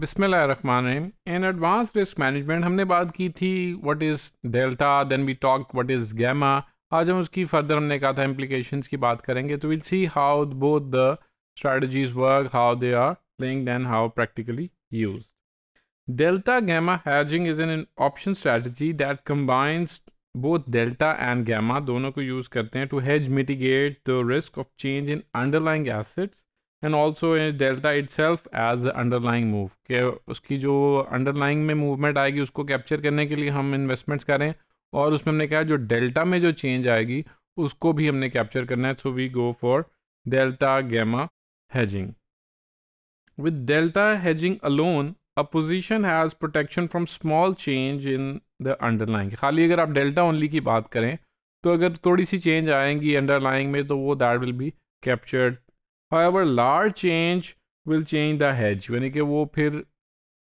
बिस्मिल्लाहिर्रहमानिरहीम in advance risk management हमने बात की थी what is delta then we talk what is gamma आज हम उसकी फर्दर हमने कहा था इम्प्लीकेशन की बात करेंगे तो will see how both the strategies work how they are playing then how practically use delta gamma hedging is an option strategy that combines both delta and gamma दोनों को यूज़ करते हैं to hedge mitigate the risk of change in underlying assets and also delta itself as underlying move के उसकी जो underlying में movement आएगी उसको कैप्चर करने के लिए हम इन्वेस्टमेंट्स करें और उसमें हमने कहा जो डेल्टा में जो चेंज आएगी उसको भी हमने कैप्चर करना है so we go for delta gamma hedging with delta hedging alone a position has protection from small change in the underlying खाली अगर आप डेल्टा ओनली की बात करें तो अगर थोड़ी सी चेंज आएंगी अंडरलाइंग में तो वो that will be captured however large change will change the hedge यानी कि वो फिर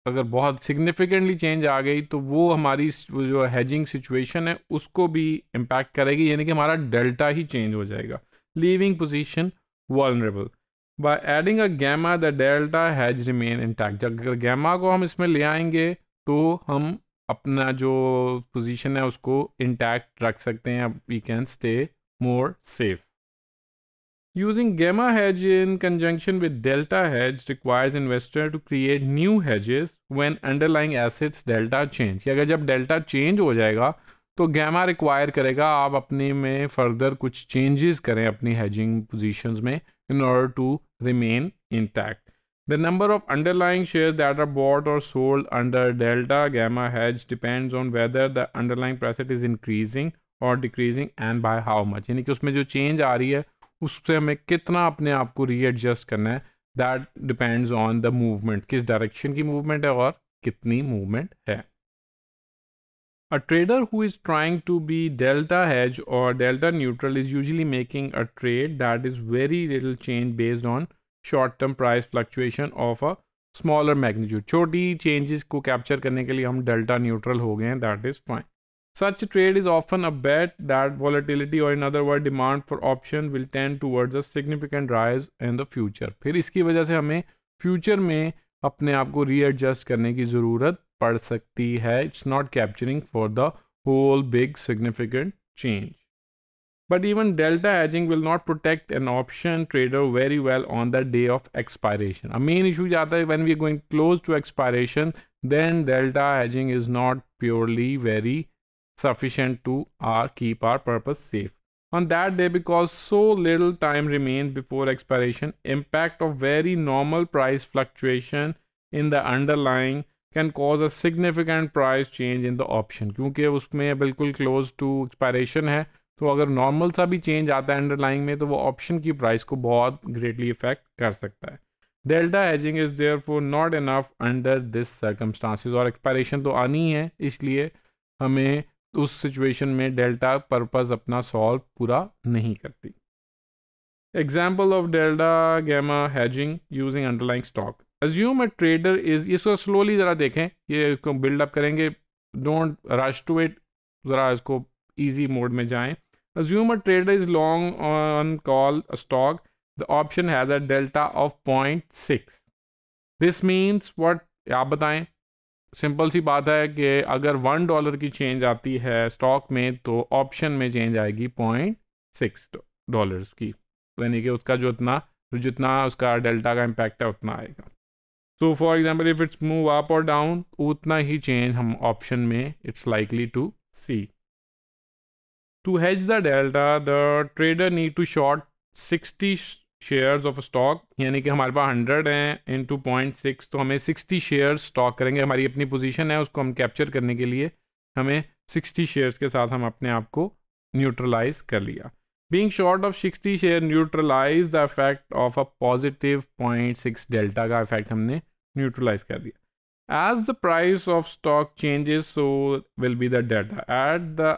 अगर बहुत सिग्निफिकेंटली चेंज आ गई तो वो हमारी वो जो हैजिंग सिचुएशन है उसको भी इम्पैक्ट करेगी यानी कि हमारा डेल्टा ही चेंज हो जाएगा leaving position vulnerable by adding a gamma the delta hedge remain intact अगर गैमा को हम इसमें ले आएंगे तो हम अपना जो पोजिशन है उसको इंटैक्ट रख सकते हैं we can stay more safe Using gamma hedge in conjunction with delta hedge requires investor to create new hedges when underlying assets delta change. अगर जब delta change हो जाएगा तो gamma require करेगा आप अपने में further कुछ changes करें अपनी hedging positions में in order to remain intact. The number of underlying shares that are bought or sold under delta gamma hedge depends on whether the underlying price is increasing or decreasing and by how much. यानी कि उसमें जो change आ रही है उससे हमें कितना अपने आप को रीएडजस्ट करना है that depends on the movement किस डायरेक्शन की मूवमेंट है और कितनी मूवमेंट है a trader who is trying to be delta hedge और delta neutral is usually making a trade that is very little change based on short term price fluctuation of a smaller magnitude छोटी changes को capture करने के लिए हम delta neutral हो गए हैं that is fine Such a trade is often a bet that volatility or in other words, demand for option will tend towards a significant rise in the future. फिर इसकी वजह से हमें फ्यूचर में अपने आप को रीएडजस्ट करने की ज़रूरत पड़ सकती है It's not capturing for the whole big significant change. But even delta hedging will not protect an option trader very well on the day of expiration. A main issue is that when we are going close to expiration, then delta hedging is not purely very sufficient to our, keep our purpose safe. On that day, because so little time remained before expiration, impact of very normal price fluctuation in the underlying can cause a significant price change in the option. kyunki usme bilkul close to expiration hai to agar normal sa bhi change aata hai underlying mein to wo option ki price ko bahut greatly affect kar sakta hai delta hedging is there for not enough under this circumstances और expiration तो आनी है इसलिए हमें उस situation में delta purpose अपना solve पूरा नहीं करती example of delta gamma hedging using underlying stock assume a trader is इसको स्लोली ज़रा देखें ये इसको बिल्डअप करेंगे डोंट रश टू इट ज़रा इसको ईजी मोड में जाएँ assume a trader is long on call stock the option has a delta of point six this means what आप बताएं सिंपल सी बात है कि अगर वन डॉलर की चेंज आती है स्टॉक में तो ऑप्शन में चेंज आएगी पॉइंट सिक्स डॉलर की तो यानी कि उसका जो इतना जितना उसका डेल्टा का इम्पैक्ट है उतना आएगा so for example if it's move up और डाउन उतना ही चेंज हम ऑप्शन में it's likely to see to has the delta the trader need to short sixty shares of stock यानी कि हमारे पास हंड्रेड हैं टू पॉइंट सिक्स तो हमें सिक्सटी शेयर्स स्टॉक करेंगे हमारी अपनी पोजीशन है उसको हम कैप्चर करने के लिए हमें सिक्सटी शेयर्स के साथ हम अपने आप को न्यूट्रलाइज कर लिया being short of sixty share neutralize the effect of a positive point six delta का इफेक्ट हमने न्यूट्रलाइज कर दिया as the price of stock changes so will be the delta at the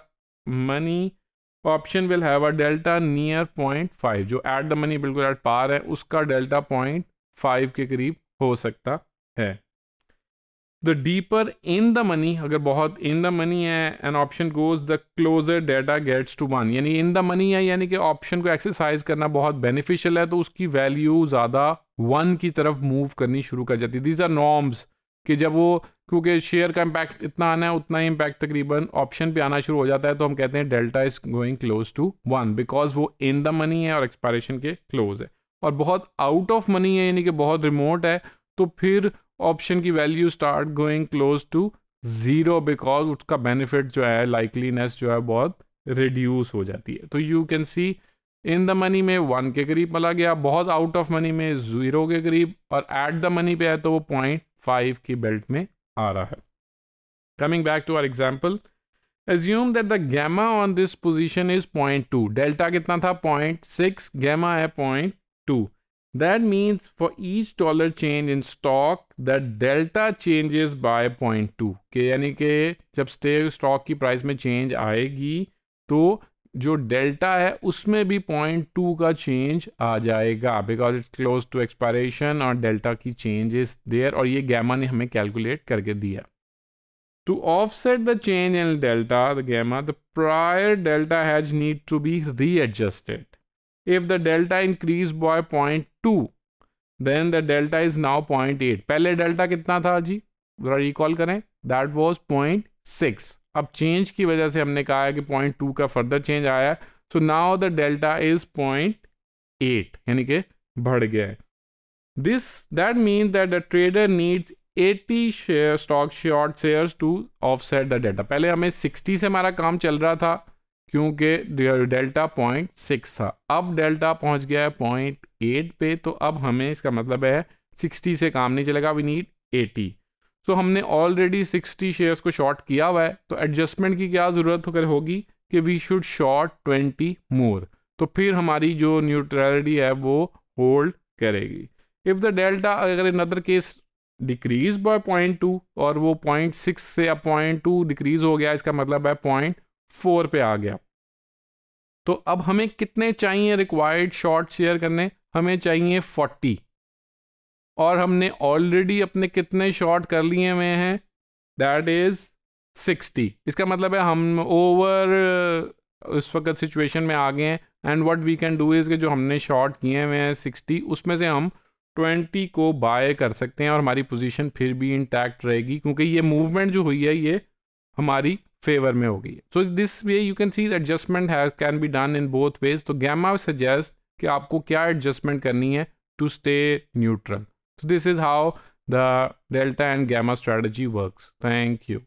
money option will have a delta near point five जो at the money बिल्कुल at par है उसका delta point five के करीब हो सकता है the deeper in the money अगर बहुत इन द मनी है an option goes the closer डेटा गेट्स टू वन यानी इन द मनी है यानी कि ऑप्शन को एक्सरसाइज करना बहुत बेनिफिशियल है तो उसकी वैल्यू ज़्यादा वन की तरफ मूव करनी शुरू कर जाती है दीज आर नॉर्म्स कि जब वो क्योंकि शेयर का इम्पैक्ट इतना आना है उतना ही इम्पैक्ट तकरीबन ऑप्शन पे आना शुरू हो जाता है तो हम कहते हैं delta is going close to one because वो इन द मनी है और एक्सपायरेशन के क्लोज है और बहुत आउट ऑफ मनी है यानी कि बहुत रिमोट है तो फिर ऑप्शन की value start going close to zero because उसका बेनिफिट जो है लाइकलीनेस जो है बहुत रिड्यूस हो जाती है तो you can see in the money में वन के करीब पला गया बहुत आउट ऑफ मनी में ज़ीरो के करीब और एट द मनी पे है तो वो पॉइंट फाइव की बेल्ट में आ रहा है coming back to our example assume that the gamma on this position is point two delta कितना था पॉइंट सिक्स गैमा है point two that means for each dollar change in stock the delta changes by point two के यानी कि जब स्टे stock की price में चेंज आएगी तो जो डेल्टा है उसमें भी पॉइंट टू का चेंज आ जाएगा because it's close to expiration और डेल्टा की चेंज इज देयर और ये गैमा ने हमें कैलकुलेट करके दिया to offset the change in delta the gamma the prior delta has need to be readjusted if the delta increase by point two then the delta is now point eight पहले delta कितना था जी recall करें that was point six अब change की वजह से हमने कहा है कि पॉइंट टू का फर्दर चेंज आया so now the delta is point eight यानी कि बढ़ गया है this that mean that the trader needs eighty share stock short share to offset the delta पहले हमें सिक्सटी से हमारा काम चल रहा था क्योंकि डेल्टा पॉइंट सिक्स था अब डेल्टा पहुंच गया है पॉइंट एट पे तो अब हमें इसका मतलब है सिक्सटी से काम नहीं चलेगा वी नीड एटी सो तो so, हमने ऑलरेडी 60 शेयर्स को शॉर्ट किया हुआ है तो एडजस्टमेंट की क्या ज़रूरत होकर होगी कि वी शुड शॉर्ट 20 मोर तो फिर हमारी जो न्यूट्रलिटी है वो होल्ड करेगी इफ़ द डेल्टा अगर in other case decrease by point two और वो पॉइंट सिक्स से अब पॉइंट टू डिक्रीज हो गया इसका मतलब है पॉइंट फोर पे आ गया तो अब हमें कितने चाहिए रिक्वायर्ड शॉर्ट शेयर करने हमें चाहिए फोर्टी और हमने ऑलरेडी अपने कितने शॉट कर लिए हुए हैं दैट इज़ सिक्सटी इसका मतलब है हम ओवर उस वक्त सिचुएशन में आ गए हैं and what we can do is कि जो हमने शॉट किए हुए हैं सिक्सटी उसमें से हम ट्वेंटी को बाय कर सकते हैं और हमारी पोजीशन फिर भी इंटैक्ट रहेगी क्योंकि ये मूवमेंट जो हुई है ये हमारी फेवर में हो गई है so this way you can see adjustment है can be done in both ways तो गैमा सजेस्ट कि आपको क्या एडजस्टमेंट करनी है to stay neutral So this is how the delta and gamma strategy works. Thank you.